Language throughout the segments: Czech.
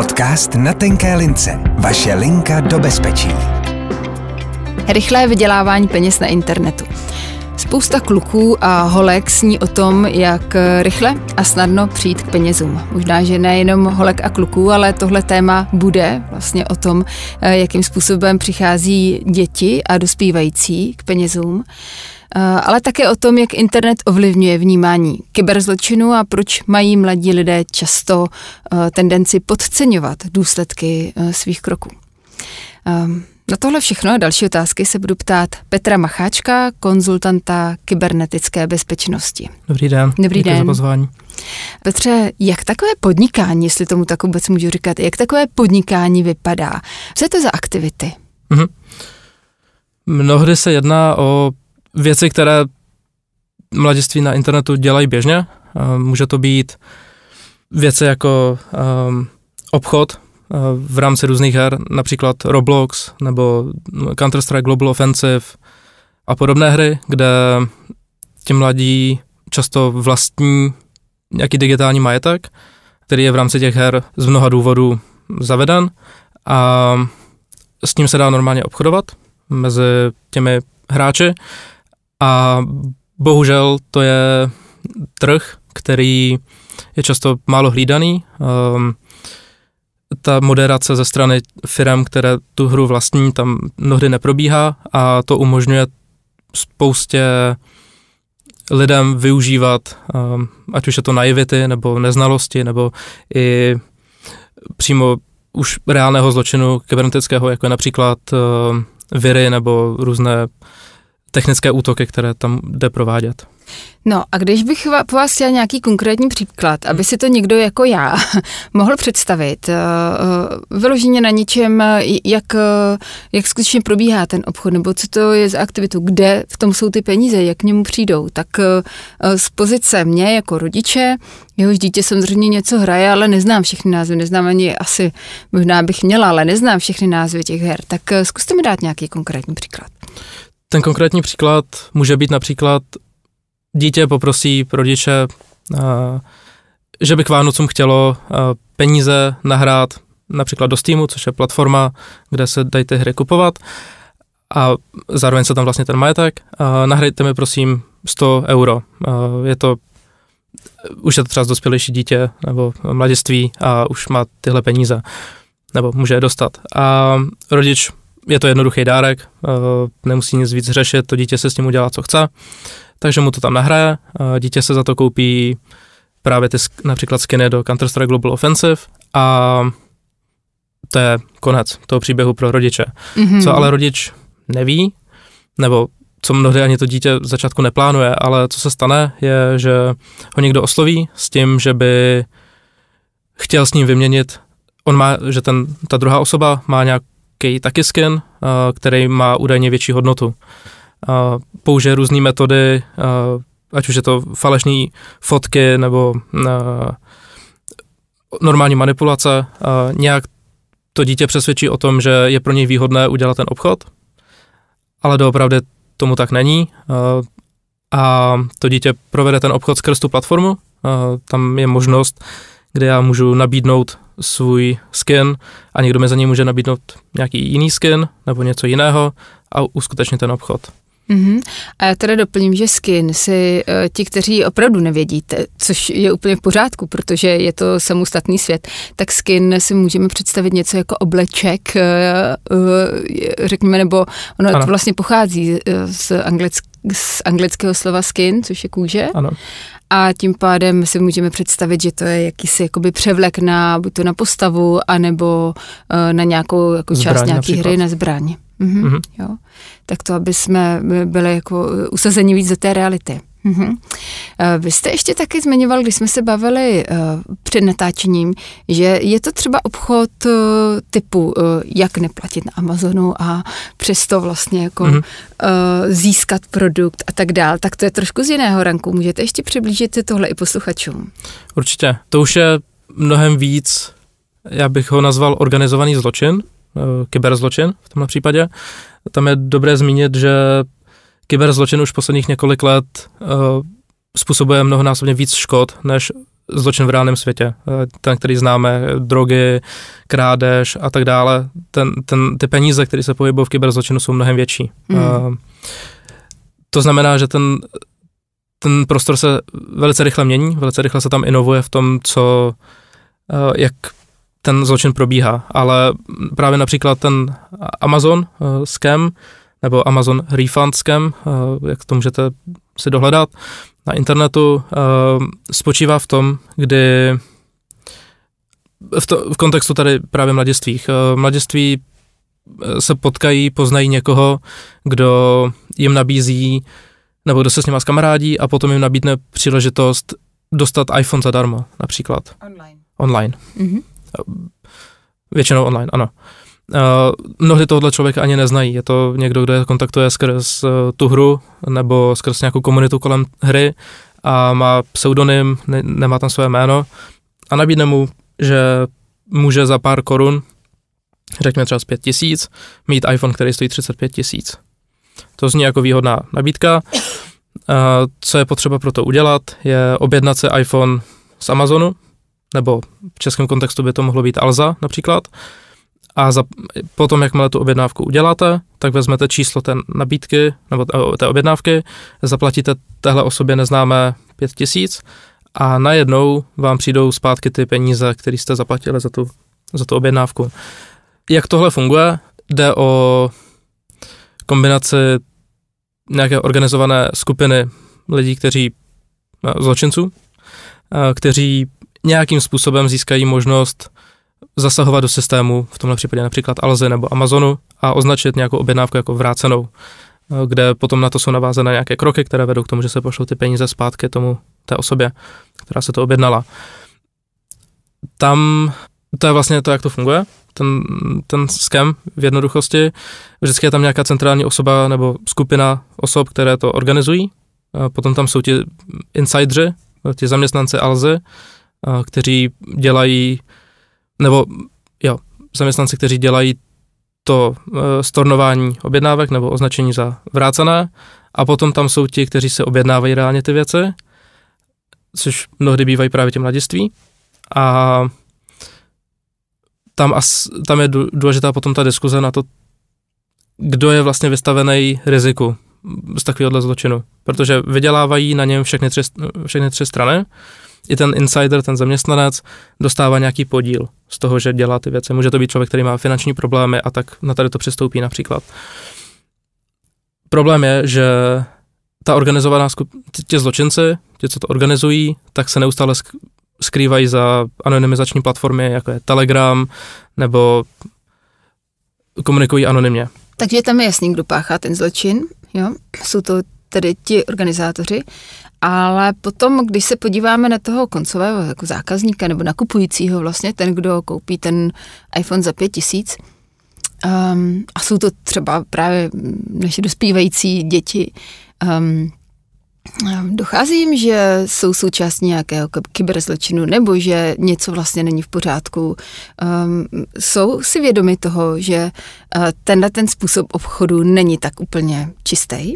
Podcast na tenké lince. Vaše linka do bezpečí. Rychlé vydělávání peněz na internetu. Spousta kluků a holek sní o tom, jak rychle a snadno přijít k penězům. Možná, že nejenom holek a kluků, ale tohle téma bude vlastně o tom, eh, jakým způsobem přichází děti a dospívající k penězům. Eh, ale také o tom, jak internet ovlivňuje vnímání kyberzločinu a proč mají mladí lidé často eh, tendenci podceňovat důsledky eh, svých kroků. Ehm, na tohle všechno a další otázky se budu ptát Petra Macháčka, konzultanta kybernetické bezpečnosti. Dobrý den. Dobrý den. za pozvání. Petře, jak takové podnikání, jestli tomu tak vůbec můžu říkat, jak takové podnikání vypadá? Co je to za aktivity? Mm-hmm. Mnohdy se jedná o věci, které mladiství na internetu dělají běžně. Eh, může to být věci jako um, obchod eh, v rámci různých her, například Roblox nebo Counter-Strike Global Offensive a podobné hry, kde ti mladí často vlastní nějaký digitální majetek, který je v rámci těch her z mnoha důvodů zaveden a s ním se dá normálně obchodovat mezi těmi hráči a bohužel to je trh, který je často málo hlídaný. Um, ta moderace ze strany firm, které tu hru vlastní, tam mnohdy neprobíhá a to umožňuje spoustě lidem využívat, um, ať už je to naivity, nebo neznalosti, nebo i přímo už reálného zločinu kybernetického, jako je například uh, viry nebo různé technické útoky, které tam jde provádět. No a když bych po vás chtěla nějaký konkrétní příklad, aby hmm. si to někdo jako já mohl představit, eh, eh, vyloženě na něčem, jak, eh, jak skutečně probíhá ten obchod, nebo co to je za aktivitu, kde v tom jsou ty peníze, jak k němu přijdou, tak z pozice mě jako rodiče, jehož dítě samozřejmě něco hraje, ale neznám všechny názvy, neznám ani asi, možná bych měla, ale neznám všechny názvy těch her, tak zkuste mi dát nějaký konkrétní příklad. Ten konkrétní příklad může být například dítě poprosí rodiče, eh, že by k Vánocům chtělo eh, peníze nahrát například do Steamu, což je platforma, kde se dají ty hry kupovat a zároveň se tam vlastně ten majetek. Eh, nahrajte mi prosím 100 euro. Je to už je to třeba dospělejší dítě nebo mladiství a už má tyhle peníze, nebo může je dostat. A rodič je to jednoduchý dárek, eh, nemusí nic víc řešit, to dítě se s ním udělá, co chce, takže mu to tam nahraje, eh, dítě se za to koupí právě ty například skiny do Counter-Strike Global Offensive a to je konec toho příběhu pro rodiče. Mm-hmm. Co ale rodič neví, nebo co mnohdy ani to dítě v začátku neplánuje, ale co se stane, je, že ho někdo osloví s tím, že by chtěl s ním vyměnit, on má, že ten, ta druhá osoba má nějak, taky skin, eh, který má údajně větší hodnotu. Eh, použije různé metody, eh, ať už je to falešní fotky nebo normální manipulace, nějak to dítě přesvědčí o tom, že je pro něj výhodné udělat ten obchod, ale doopravdy tomu tak není. A to dítě provede ten obchod skrz tu platformu, tam je možnost, kde já můžu nabídnout svůj skin a někdo mi za něj může nabídnout nějaký jiný skin nebo něco jiného a uskutečnit ten obchod. Mm-hmm. A já teda doplním, že skin si e, ti, kteří opravdu nevědíte, což je úplně v pořádku, protože je to samostatný svět, tak skin si můžeme představit něco jako obleček, e, e, řekněme, nebo ono ano. to vlastně pochází z anglického z anglického slova skin, což je kůže. Ano. A tím pádem si můžeme představit, že to je jakýsi jakoby převlek na buď to na postavu, anebo uh, na nějakou jako část zbraň část nějaké hry, na zbraň. Mm-hmm. Jo. Tak to, aby jsme eh, byli jako eh, usazeni víc do té reality. Mm-hmm. Vy jste ještě taky zmiňoval, když jsme se bavili uh, před natáčením, že je to třeba obchod uh, typu, uh, jak neplatit na Amazonu a přesto vlastně jako mm-hmm. získat produkt a tak dál. Tak to je trošku z jiného ranku. Můžete ještě přiblížit tohle i posluchačům? Určitě. To už je mnohem víc, já bych ho nazval organizovaný zločin, kyberzločin v tomhle případě. Tam je dobré zmínit, že Kyberzločin už posledních několik let uh, způsobuje mnohonásobně víc škod než zločin v reálném světě. Eh, ten, který známe, drogy, krádež a tak dále, ten, ten, ty peníze, které se pohybují v kyberzločinu, jsou mnohem větší. Mm. Uh, to znamená, že ten, ten prostor se velice rychle mění, velice rychle se tam inovuje v tom, co, uh, jak ten zločin probíhá. Ale právě například ten Amazon uh, scam, nebo Amazon Scam, eh, jak to můžete si dohledat na internetu, eh, spočívá v tom, kdy v, to, v kontextu tady právě mladistvích, eh, Mladiství se potkají, poznají někoho, kdo jim nabízí, nebo kdo se s nima zkamarádí a potom jim nabídne příležitost dostat iPhone zadarmo, například. Online. Online. Mm-hmm. Většinou online, ano. Uh, Eh, mnohdy tohle člověk ani neznají. Je to někdo, kdo je kontaktuje skrz eh, tu hru nebo skrz nějakou komunitu kolem hry a má pseudonym, ne, nemá tam své jméno a nabídne mu, že může za pár korun, řekněme třeba z pět tisíc, mít iPhone, který stojí 35 tisíc. To zní jako výhodná nabídka. Eh, co je potřeba pro to udělat, je objednat se iPhone z Amazonu, nebo v českém kontextu by to mohlo být Alza například, a za, potom, jakmile tu objednávku uděláte, tak vezmete číslo té nabídky nebo té objednávky, zaplatíte téhle osobě neznámé 5000 a najednou vám přijdou zpátky ty peníze, které jste zaplatili za tu, za tu objednávku. Jak tohle funguje? Jde o kombinaci nějaké organizované skupiny lidí, kteří eh, zločinců, eh, kteří nějakým způsobem získají možnost zasahovat do systému, v tomhle případě například Alze nebo Amazonu, a označit nějakou objednávku jako vrácenou, eh, kde potom na to jsou navázané nějaké kroky, které vedou k tomu, že se pošlou ty peníze zpátky tomu té osobě, která se to objednala. Tam to je vlastně to, jak to funguje, ten, ten skem v jednoduchosti. Vždycky je tam nějaká centrální osoba nebo skupina osob, které to organizují. Potom tam jsou ti insidři, ti zaměstnanci Alzy, kteří dělají nebo jo, zaměstnanci, kteří dělají to e, stornování objednávek nebo označení za vrácené a potom tam jsou ti, kteří se objednávají reálně ty věci, což mnohdy bývají právě těm mladiství a tam, as, tam je důležitá potom ta diskuze na to, kdo je vlastně vystavený riziku z takového zločinu, protože vydělávají na něm všechny tři, všechny tři strany, i ten insider, ten zaměstnanec, dostává nějaký podíl z toho, že dělá ty věci. Může to být člověk, který má finanční problémy a tak na tady to přistoupí například. Problém je, že ta organizovaná skupina, ti zločinci, ti, co to organizují, tak se neustále skrývají za anonymizační platformy, jako je Telegram, nebo komunikují anonymně. Takže tam je jasný, kdo páchá ten zločin, jo? jsou to tedy ti organizátoři ale potom, když se podíváme na toho koncového jako zákazníka nebo nakupujícího, vlastně ten, kdo koupí ten iPhone za pět tisíc, um, a jsou to třeba právě naše dospívající děti, um, um Dochází jim, že jsou součástí nějakého kyberzločinu nebo že něco vlastně není v pořádku. Um, jsou si vědomi toho, že uh, tenhle ten způsob obchodu není tak úplně čistý?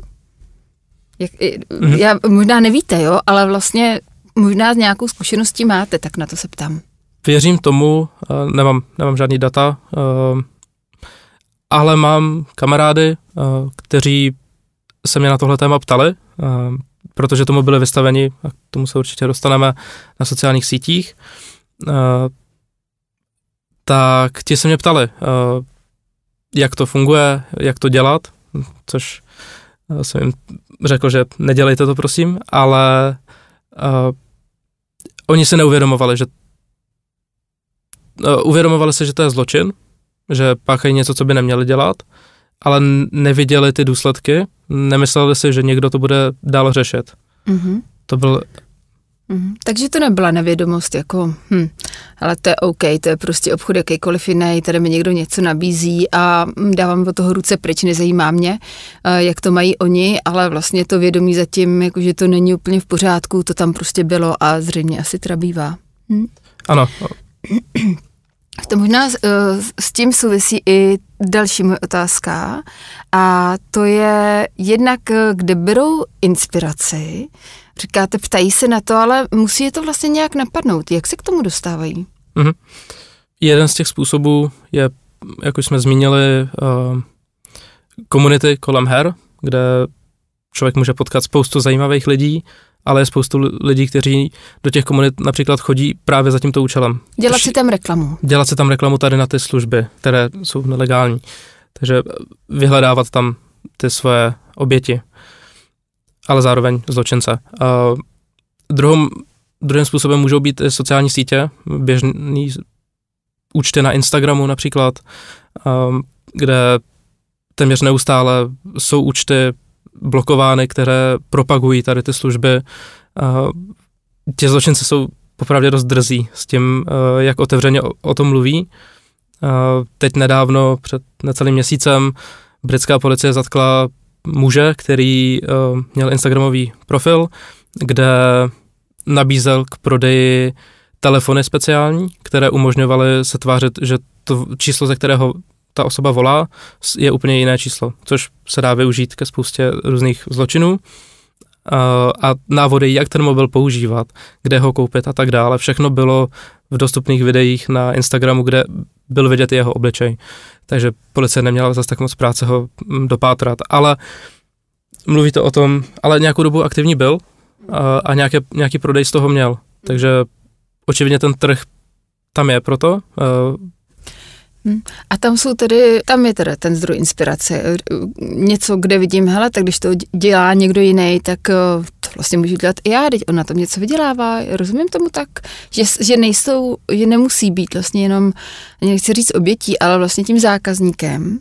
Jak, mm-hmm. já, možná nevíte, jo, ale vlastně možná z nějakou zkušeností máte, tak na to se ptám. Věřím tomu, eh, nemám, nemám žádný data, eh, ale mám kamarády, eh, kteří se mě na tohle téma ptali, protože tomu byli vystaveni, a k tomu se určitě dostaneme na sociálních sítích, tak ti se mě ptali, jak to funguje, jak to dělat, což jsem jim řekl, že nedělejte to, prosím, ale uh, oni si neuvědomovali, že uh, uvědomovali se, že to je zločin, že páchají něco, co by neměli dělat, ale neviděli ty důsledky, nemysleli si, že někdo to bude dál řešit. Mm-hmm. To byl Mm, takže to nebyla nevědomost, jako, hm, ale to je OK, to je prostě obchod jakýkoliv jiný, tady mi někdo něco nabízí a hm, dávám od toho ruce pryč, nezajímá mě, eh, jak to mají oni, ale vlastně to vědomí zatím, jako, že to není úplně v pořádku, to tam prostě bylo a zřejmě asi teda Hm? Ano. tom možná s, eh, s tím souvisí i další moje otázka a to je jednak, eh, kde berou inspiraci, Říkáte, ptají se na to, ale musí je to vlastně nějak napadnout. Jak se k tomu dostávají? Mm-hmm. Jeden z těch způsobů je, jak už jsme zmínili, uh, komunity kolem her, kde člověk může potkat spoustu zajímavých lidí, ale je spoustu lidí, kteří do těch komunit například chodí právě za tímto účelem. Dělat si tam reklamu. Dělat si tam reklamu tady na ty služby, které jsou nelegální. Takže vyhledávat tam ty svoje oběti ale zároveň zločince. Uh, druhou, druhým způsobem můžou být sociální sítě, běžný účty na Instagramu například, um, kde téměř neustále jsou účty blokovány, které propagují tady ty služby. Uh, ti zločinci jsou popravdě dost drzí s tím, uh, jak otevřeně o, o tom mluví. Uh, teď nedávno, před necelým měsícem, britská policie zatkla muže, který uh, měl Instagramový profil, kde nabízel k prodeji telefony speciální, které umožňovaly se tvářit, že to číslo, ze kterého ta osoba volá, je úplně jiné číslo, což se dá využít ke spoustě různých zločinů eh, a návody, jak ten mobil používat, kde ho koupit a tak dále. Všechno bylo v dostupných videích na Instagramu, kde byl vidět jeho obličej, takže policie neměla zase tak moc práce ho mm, dopátrat, ale mluví to o tom, ale nějakou dobu aktivní byl a, a nějaké, nějaký prodej z toho měl, takže očividně ten trh tam je proto, a hm. tam jsou tedy, tam je teda ten zdroj inspirace. Něco, kde vidím, hele, tak když to dělá někdo jiný, tak eh, vlastně můžu dělat i já, teď on na tom něco vydělává, rozumím tomu tak, že, že nejsou, že nemusí být vlastně jenom, nechci říct obětí, ale vlastně tím zákazníkem,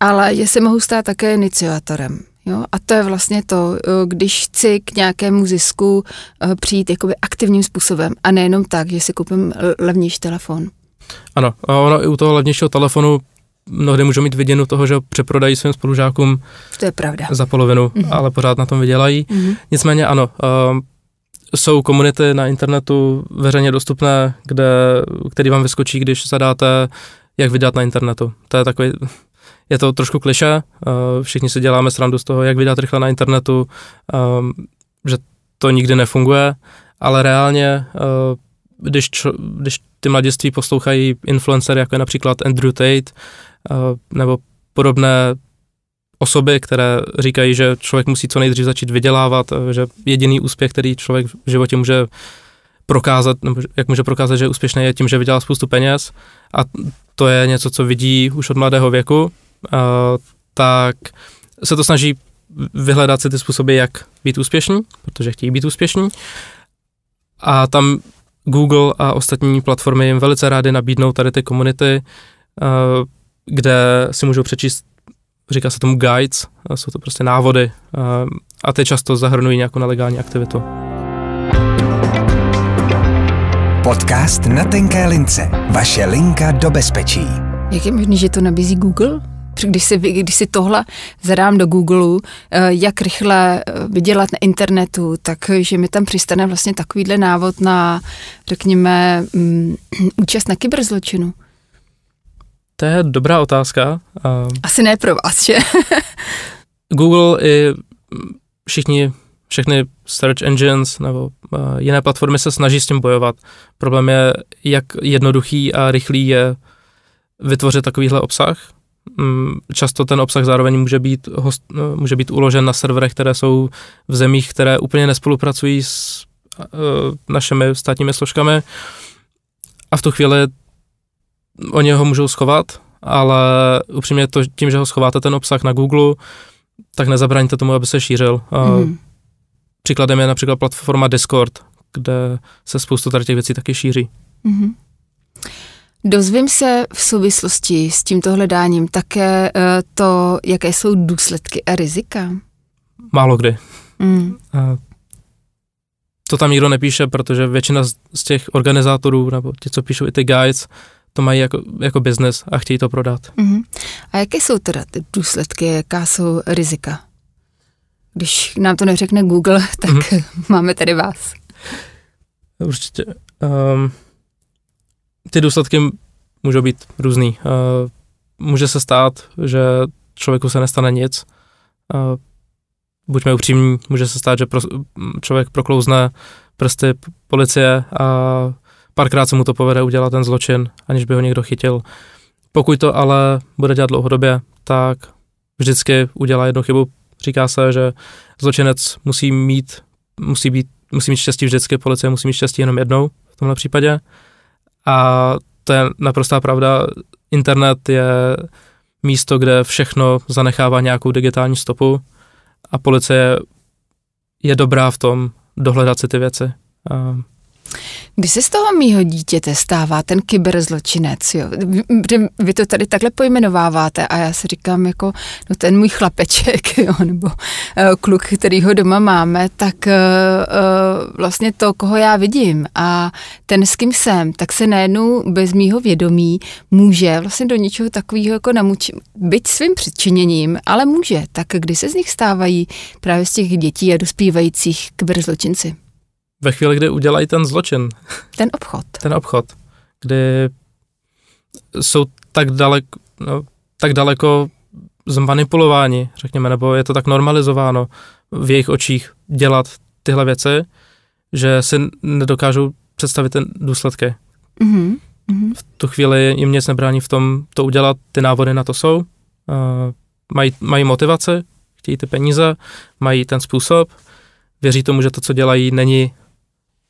ale že se mohu stát také iniciátorem. Jo? A to je vlastně to, eh, když chci k nějakému zisku eh, přijít jakoby aktivním způsobem a nejenom tak, že si koupím levnější telefon. Ano, a ono i u toho levnějšího telefonu mnohdy můžou mít viděnu toho, že přeprodají svým spolužákům to je pravda. za polovinu, mm-hmm. ale pořád na tom vydělají. Mm-hmm. Nicméně ano, uh, jsou komunity na internetu veřejně dostupné, kde, který vám vyskočí, když zadáte, jak vydat na internetu. To je takový, je to trošku kliše, ehm, všichni si děláme srandu z toho, jak vydat rychle na internetu, ehm, že to nikdy nefunguje, ale reálně, když, když ty mladiství poslouchají influencer jako je například Andrew Tate, Eh, nebo podobné osoby, které říkají, že člověk musí co nejdřív začít vydělávat, eh, že jediný úspěch, který člověk v životě může prokázat, nebo jak může prokázat, že je úspěšný, je tím, že vydělá spoustu peněz a to je něco, co vidí už od mladého věku, eh, tak se to snaží vyhledat si ty způsoby, jak být úspěšný, protože chtějí být úspěšní. A tam Google a ostatní platformy jim velice rády nabídnou tady ty komunity, kde si můžou přečíst, říká se tomu guides, jsou to prostě návody a ty často zahrnují nějakou nelegální aktivitu. Podcast na tenké lince. Vaše linka do bezpečí. Jak je možné, že to nabízí Google? Když si, když si tohle zadám do Google, eh, jak rychle eh, vydělat na internetu, takže mi tam přistane vlastně takovýhle návod na, řekněme, mm, účast na kyberzločinu. To je dobrá otázka. Ehm, Asi ne pro vás, že? Google i všichni, všechny search engines nebo eh, jiné platformy se snaží s tím bojovat. Problém je, jak jednoduchý a rychlý je vytvořit takovýhle obsah. Mm, často ten obsah zároveň může být, host, eh, může být uložen na serverech, které jsou v zemích, které úplně nespolupracují s eh, našimi státními složkami. A v tu chvíli Oni ho můžou schovat, ale upřímně to, tím, že ho schováte ten obsah na Google, tak nezabraňte tomu, aby se šířil. Mm. Příkladem je například platforma Discord, kde se spoustu tady těch věcí taky šíří. Mm-hmm. Dozvím se v souvislosti s tímto hledáním také eh, to, jaké jsou důsledky a rizika. Málo kdy. Mm. A to tam nikdo nepíše, protože většina z těch organizátorů nebo ti, co píšou i ty guides, to mají jako, jako biznes a chtějí to prodat. Mm-hmm. A jaké jsou teda ty důsledky, jaká jsou rizika? Když nám to neřekne Google, tak mm-hmm. máme tady vás. Určitě. Um, ty důsledky můžou být různý. Uh, může se stát, že člověku se nestane nic. Uh, buďme upřímní, může se stát, že pro, člověk proklouzne prsty policie a Párkrát se mu to povede udělat ten zločin, aniž by ho někdo chytil. Pokud to ale bude dělat dlouhodobě, tak vždycky udělá jednu chybu. Říká se, že zločinec musí mít, musí být, musí mít štěstí vždycky, policie musí mít štěstí jenom jednou v tomhle případě. A to je naprostá pravda. Internet je místo, kde všechno zanechává nějakou digitální stopu a policie je dobrá v tom dohledat si ty věci. A Kdy se z toho mýho dítěte stává ten kyberzločinec? Jo? Vy to tady takhle pojmenováváte a já si říkám, jako no ten můj chlapeček, jo, nebo uh, kluk, který ho doma máme, tak uh, uh, vlastně to, koho já vidím a ten, s kým jsem, tak se najednou bez mýho vědomí může vlastně do něčeho takového jako namučit, byť svým předčiněním, ale může. Tak kdy se z nich stávají právě z těch dětí a dospívajících kyberzločinci? ve chvíli, kdy udělají ten zločin. Ten obchod. ten obchod, kdy jsou tak daleko, no, tak daleko zmanipulováni, řekněme, nebo je to tak normalizováno v jejich očích dělat tyhle věci, že si nedokážou představit ten důsledky. Mm-hmm. V tu chvíli jim nic nebrání v tom to udělat, ty návody na to jsou, uh, mají, mají motivace, chtějí ty peníze, mají ten způsob, věří tomu, že to, co dělají, není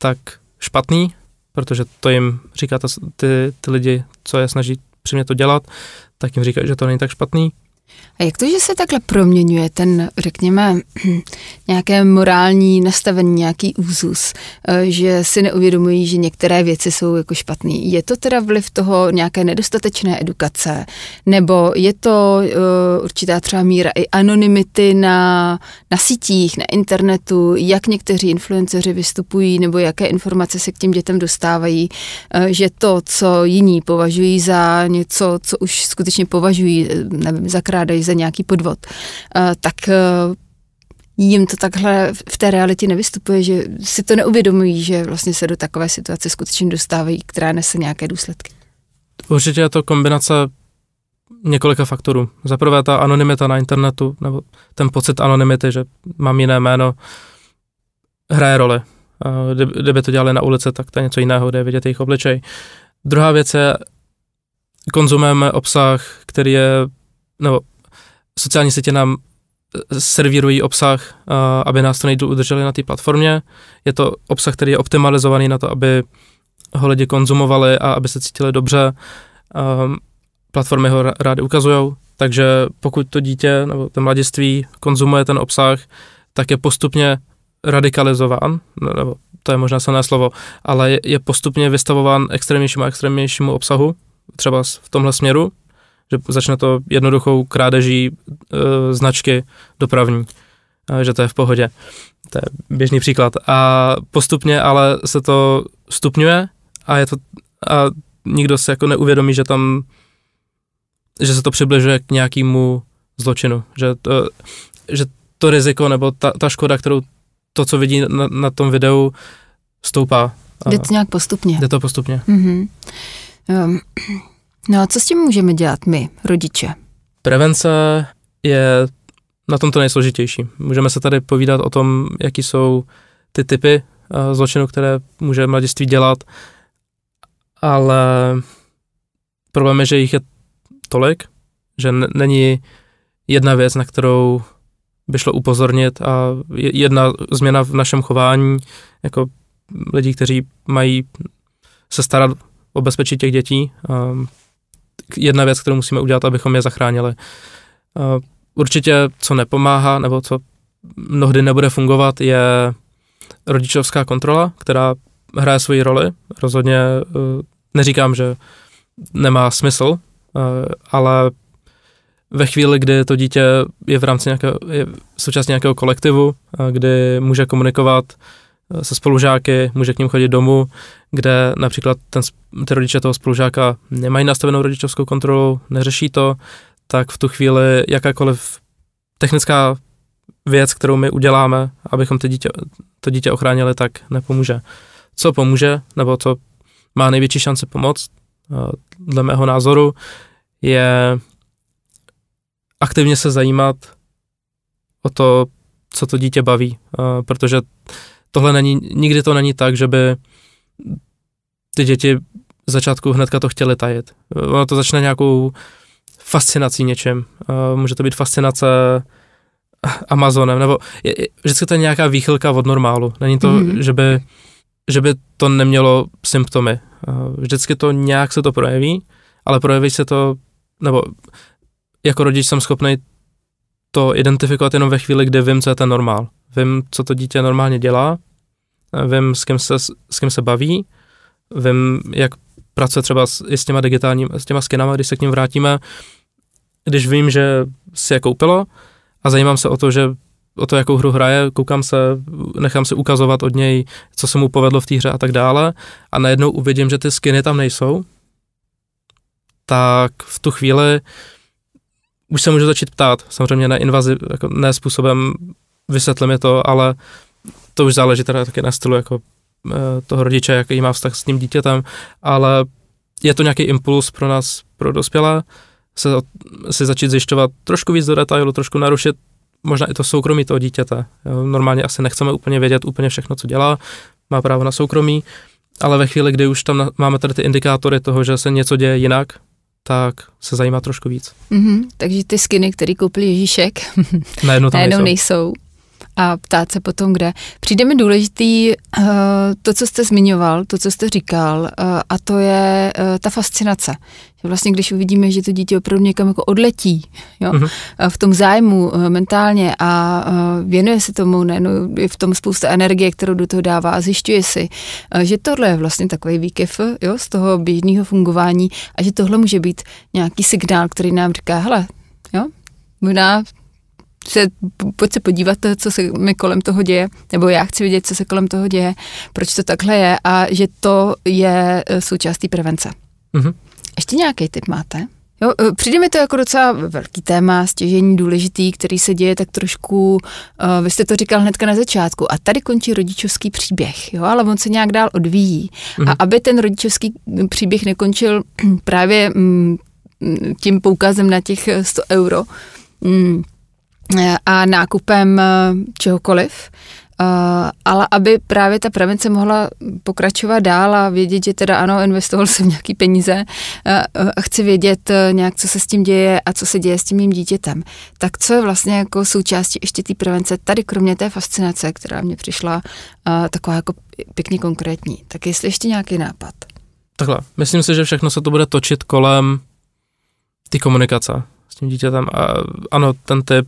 tak špatný, protože to jim říká ta, ty, ty lidi, co je snaží přímě to dělat, tak jim říkají, že to není tak špatný. A jak to, že se takhle proměňuje ten, řekněme, nějaké morální nastavení, nějaký úzus, eh, že si neuvědomují, že některé věci jsou jako špatné? Je to teda vliv toho nějaké nedostatečné edukace? Nebo je to eh, určitá třeba míra i anonymity na, na sítích, na internetu, jak někteří influenceři vystupují, nebo jaké informace se k těm dětem dostávají, eh, že to, co jiní považují za něco, co už skutečně považují, nevím, za krá postrádají za nějaký podvod, eh, tak eh, jim to takhle v té realitě nevystupuje, že si to neuvědomují, že vlastně se do takové situace skutečně dostávají, která nese nějaké důsledky. Určitě je to kombinace několika faktorů. Za prvé ta anonymita na internetu, nebo ten pocit anonymity, že mám jiné jméno, hraje roli. Kdyby to dělali na ulici, tak to je něco jiného, kde je vidět jejich obličej. Druhá věc je, konzumujeme obsah, který je nebo sociální sítě nám eh, servírují obsah, eh, aby nás to nejdu udrželi na té platformě. Je to obsah, který je optimalizovaný na to, aby ho lidi konzumovali a aby se cítili dobře. Ehm, platformy ho rádi ukazují, takže pokud to dítě nebo ten mladiství konzumuje ten obsah, tak je postupně radikalizován, no, nebo to je možná silné slovo, ale je postupně vystavován extrémnějšímu a extrémnějšímu obsahu, třeba v tomhle směru, že začne to jednoduchou krádeží e, značky dopravní, e, že to je v pohodě. To je běžný příklad. A postupně ale se to stupňuje a je to a nikdo se jako neuvědomí, že tam že se to přibližuje k nějakému zločinu, že to, že to riziko nebo ta, ta škoda, kterou to, co vidí na, na tom videu, stoupá. Jde to nějak postupně. Jde to postupně. Mm-hmm. Um No a co s tím můžeme dělat my, rodiče? Prevence je na tom to nejsložitější. Můžeme se tady povídat o tom, jaký jsou ty typy eh, zločinů, které může mladiství dělat, ale problém je, že jich je tolik, že n- není jedna věc, na kterou by šlo upozornit a jedna změna v našem chování, jako lidí, kteří mají se starat o bezpečí těch dětí, jedna věc, kterou musíme udělat, abychom je zachránili. Určitě, co nepomáhá, nebo co mnohdy nebude fungovat, je rodičovská kontrola, která hraje svoji roli. Rozhodně e, neříkám, že nemá smysl, e, ale ve chvíli, kdy to dítě je v rámci nějakého, je nějakého kolektivu, kdy může komunikovat Eh, se spolužáky, může k ním chodit domů, kde například ten, ty rodiče toho spolužáka nemají nastavenou rodičovskou kontrolu, neřeší to, tak v tu chvíli jakákoliv technická věc, kterou my uděláme, abychom to dítě, to dítě ochránili, tak nepomůže. Co pomůže, nebo co má největší šance pomoct, eh, dle mého názoru, je aktivně se zajímat o to, co to dítě baví, eh, protože tohle není, nikdy to není tak, že by ty děti v začátku hnedka to chtěli tajit. Ono to začne nějakou fascinací něčem. Eh, může to být fascinace Amazonem, nebo je, vždycky to je nějaká výchylka od normálu. Není to, mm-hmm. že, by, že by to nemělo symptomy. Eh, vždycky to nějak se to projeví, ale projeví se to, nebo jako rodič jsem schopný to identifikovat jenom ve chvíli, kdy vím, co je ten normál. Vím, co to dítě normálně dělá, vím, s kým se, s kým se baví, vím, jak pracuje třeba s, i s těma digitálními, s těma skinama, když se k ním vrátíme, když vím, že si je koupilo a zajímám se o to, že o to, jakou hru hraje, koukám se, nechám se ukazovat od něj, co se mu povedlo v té hře a tak dále a najednou uvidím, že ty skiny tam nejsou, tak v tu chvíli uh, už se můžu začít ptát, samozřejmě ne invazi, jako ne způsobem vysvětli mi to, ale to už záleží teda taky na stylu jako eh, toho rodiče, jaký má vztah s tím dítětem, ale je to nějaký impuls pro nás, pro dospělé, se, se začít zjišťovat trošku víc do detailu, trošku narušit možná i to soukromí toho dítěte. Normálně asi nechceme úplně vědět úplně všechno, co dělá, má právo na soukromí, ale ve chvíli, kdy už tam máme tady ty indikátory toho, že se něco děje jinak, tak se zajímá trošku víc. Mm-hmm, takže ty skiny, které koupil Ježíšek, najednou, tam najednou nejsou. nejsou a ptát se potom, kde. Přijde mi důležitý uh, to, co jste zmiňoval, to, co jste říkal, uh, a to je uh, ta fascinace. Že vlastně, když uvidíme, že to dítě opravdu někam jako odletí jo, mhm. v tom zájmu mentálně a věnuje se tomu, ne, no, je v tom spousta energie, kterou do toho dává a zjišťuje si, že tohle je vlastně takový výkev jo, z toho běžného fungování a že tohle může být nějaký signál, který nám říká, hele, jo, možná se, pojď se podívat, co se mi kolem toho děje, nebo já chci vidět, co se kolem toho děje, proč to takhle je a že to je eh, součástí prevence. Mm-hmm. Ještě nějaký tip máte? Jo, eh, přijde mi to jako docela velký téma, stěžení důležitý, který se děje tak trošku, uh, vy jste to říkal hnedka na začátku, a tady končí rodičovský příběh, jo, ale on se nějak dál odvíjí. Mm-hmm. A mhm. aby ten rodičovský mm, příběh nekončil právě mm, mm tím poukazem na těch 100 euro, mm, Eh, a nákupem eh, čehokoliv, eh, ale aby právě ta prevence mohla pokračovat dál a vědět, že teda ano, investoval jsem nějaký peníze a chci vědět nějak, co se s tím děje a co se děje s tím mým dítětem. Tak co je vlastně jako součástí ještě té prevence tady, kromě té fascinace, která mě přišla taková jako pěkně konkrétní. Tak jestli ještě nějaký nápad? Takhle, myslím si, že všechno se to bude točit kolem ty komunikace s tím dítětem. A ano, ten typ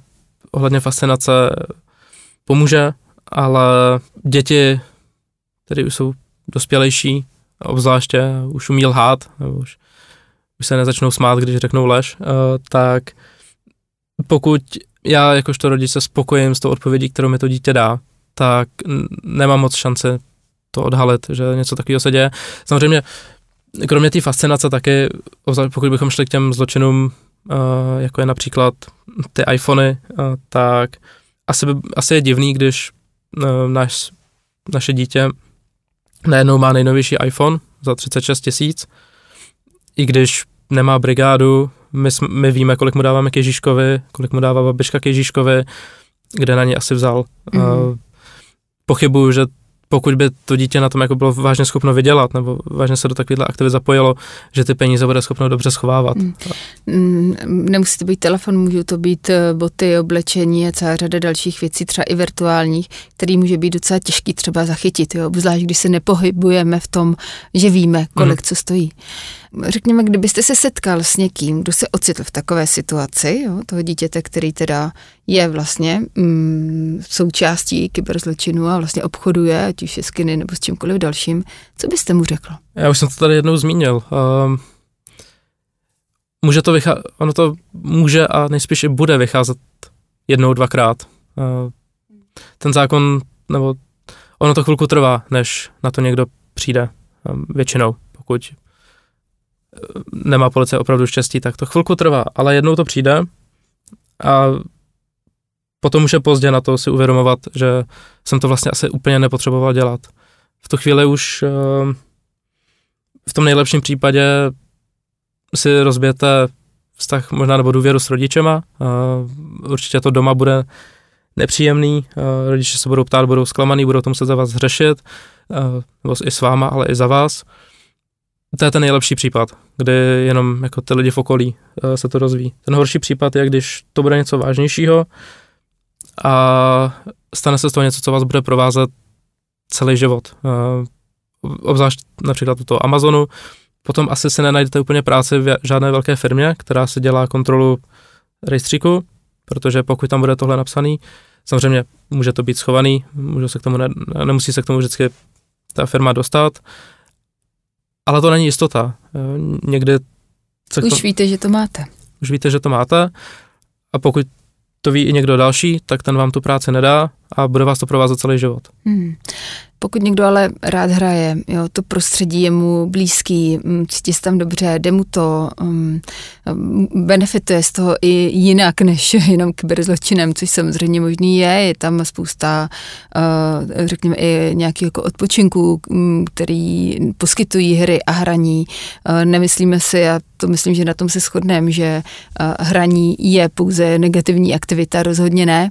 ohledně fascinace pomůže, ale děti, které už jsou dospělejší, obzvláště už umí lhát, nebo už, už se nezačnou smát, když řeknou lež, eh, tak pokud já jakožto rodič se spokojím s tou odpovědí, kterou mi to dítě dá, tak nemám moc šance to odhalit, že něco takového se děje. Samozřejmě, kromě té fascinace taky, pokud bychom šli k těm zločinům Eh, jako je například ty iPhony, eh, tak asi, by, asi je divný, když eh, naš, naše dítě najednou má nejnovější iPhone za 36 tisíc, i když nemá brigádu, my, jsme, my víme, kolik mu dáváme k Ježíškovi, kolik mu dává babička k Ježíškovi, kde na ně asi vzal. Mm. pochybuju, že pokud by to dítě na tom jako bylo vážně schopno vydělat nebo vážně se do takovéhle aktivit zapojilo, že ty peníze bude schopno dobře schovávat. Hmm. Mm. Nemusí to být telefon, můžou to být eh, boty, oblečení a celá řada dalších věcí, třeba i virtuálních, který může být docela těžký třeba zachytit, jo? obzvlášť když se nepohybujeme v tom, že víme, kolik mm. co stojí. Řekněme, kdybyste se setkal s někým, kdo se ocitl v takové situaci, jo? toho dítěte, který teda je vlastně mm, součástí kyberzločinu a vlastně obchoduje, ať už je skiny nebo s čímkoliv dalším. Co byste mu řekl? Já už jsem to tady jednou zmínil. Um, může to vycházet, ono to může a nejspíš i bude vycházet jednou, dvakrát. Uh, ten zákon, nebo ono to chvilku trvá, než na to někdo přijde um, většinou, pokud eh, nemá policie opravdu štěstí, tak to chvilku trvá, ale jednou to přijde a potom už je pozdě na to si uvědomovat, že jsem to vlastně asi úplně nepotřeboval dělat. V tu chvíli už ehm, v tom nejlepším případě si rozbijete vztah možná nebo důvěru s rodičema. Ehm, určitě to doma bude nepříjemný, ehm, rodiče se budou ptát, budou zklamaný, budou to muset za vás řešit, nebo i s váma, ale i za vás. To je ten nejlepší případ, kdy jenom jako ty lidi v okolí se to rozví. Ten horší případ je, když to bude něco vážnějšího, a stane se z toho něco, co vás bude provázet celý život. Obzvlášť například u toho Amazonu. Potom asi si nenajdete úplně práci v žádné velké firmě, která si dělá kontrolu rejstříku, protože pokud tam bude tohle napsaný, samozřejmě může to být schovaný, může se k tomu ne, nemusí se k tomu vždycky ta firma dostat, ale to není jistota. Někdy se Už to, víte, že to máte. Už víte, že to máte a pokud to ví i někdo další, tak ten vám tu práci nedá a bude vás to provázet celý život. Hmm. Pokud někdo ale rád hraje, jo, to prostředí je mu blízký, mm, cítí se tam dobře, jde mu to, um, benefituje z toho i jinak než jenom kyberzločinem, což samozřejmě možný je, je tam spousta, uh, řekněme, i nějakých jako odpočinků, který poskytují hry a hraní. Uh, nemyslíme si, a to myslím, že na tom se shodneme, že uh, hraní je pouze negativní aktivita, rozhodně ne.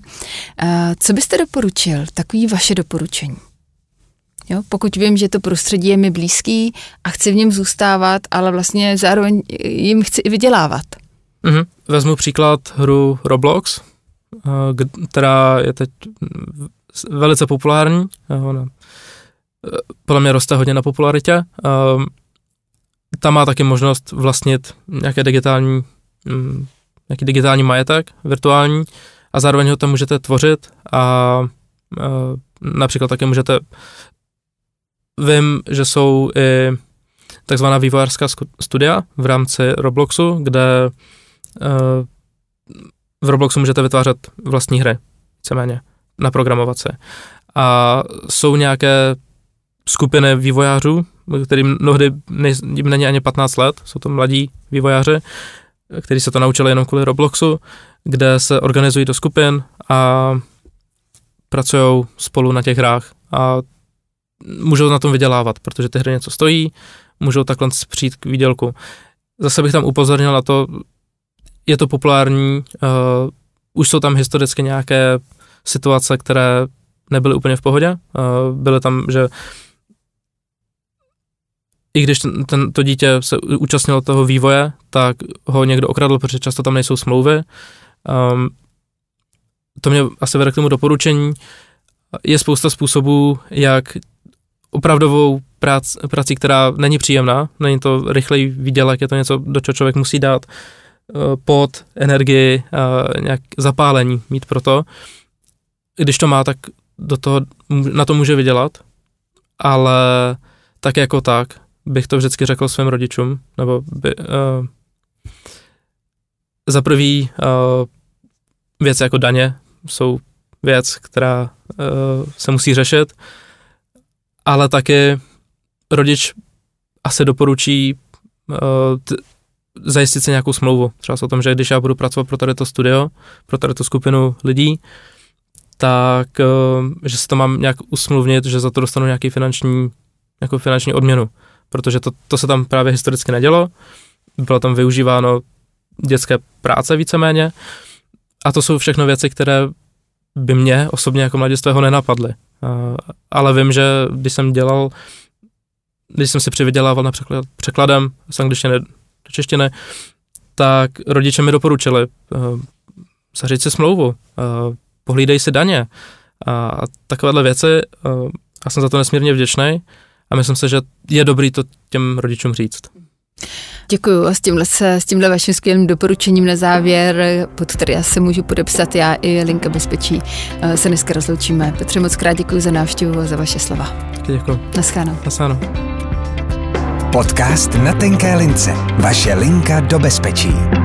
Uh, co byste doporučil, takový vaše doporučení? Jo? Pokud vím, že to prostředí je mi blízký a chci v něm zůstávat, ale vlastně zároveň jim chci i vydělávat. Mm-hmm. Vezmu příklad hru Roblox, eh, která je teď velice populární. Eh, ona eh, podle mě roste hodně na popularitě. Tam má taky možnost vlastnit nějaké digitální, mm, nějaký digitální majetek, virtuální, a zároveň ho tam můžete tvořit a například také můžete Vím, že jsou i takzvaná vývojářská studia v rámci Robloxu, kde eh, v Robloxu můžete vytvářet vlastní hry, víceméně, naprogramovat se. A jsou nějaké skupiny vývojářů, kterým mnohdy jim není ani 15 let, jsou to mladí vývojáři, kteří se to naučili jenom kvůli Robloxu, kde se organizují do skupin a pracují spolu na těch hrách. A můžou na tom vydělávat, protože ty hry něco stojí, můžou takhle přijít k výdělku. Zase bych tam upozornil na to, je to populární, uh, už jsou tam historicky nějaké situace, které nebyly úplně v pohodě. Uh, byly tam, že i když ten, ten, to dítě se účastnilo toho vývoje, tak ho někdo okradl, protože často tam nejsou smlouvy. Um, to mě asi vede k tomu doporučení. Je spousta způsobů, jak opravdovou prac, prací, která není příjemná, není to rychlej výdělek, je to něco, do čeho člověk musí dát eh, pot, energii, eh, nějak zapálení mít pro to. Když to má, tak do toho, na to může vydělat, ale tak jako tak bych to vždycky řekl svým rodičům, nebo by, uh, za prvý uh, věc jako daně jsou věc, která uh, se musí řešit. Uh, ale taky rodič asi doporučí uh, t- zajistit si nějakou smlouvu. Třeba o tom, že když já budu pracovat pro tady to studio, pro tady tu skupinu lidí, tak uh, že si to mám nějak usmluvnit, že za to dostanu nějaký finanční, nějakou finanční odměnu. Protože to, to se tam právě historicky nedělo, bylo tam využíváno dětské práce víceméně a to jsou všechno věci, které by mě osobně jako mladistvého nenapadly. Eh, ale vím, že když jsem dělal, když jsem si přivydělával například překladem z angličtiny do češtiny, tak rodiče mi doporučili uh, eh, zařít si smlouvu, uh, pohlídej si daně a, a takovéhle věci. Uh, a jsem za to nesmírně vděčný a myslím si, že je dobrý to těm rodičům říct. Děkuji a s tímhle, se, s tímhle vaším skvělým doporučením na závěr, pod který já se můžu podepsat já i Linka Bezpečí, eh, se dneska rozloučíme. Petře, moc krát děkuji za návštěvu a za vaše slova. Děkuji. Naschánu. Naschánu. Podcast na tenké lince. Vaše linka do bezpečí.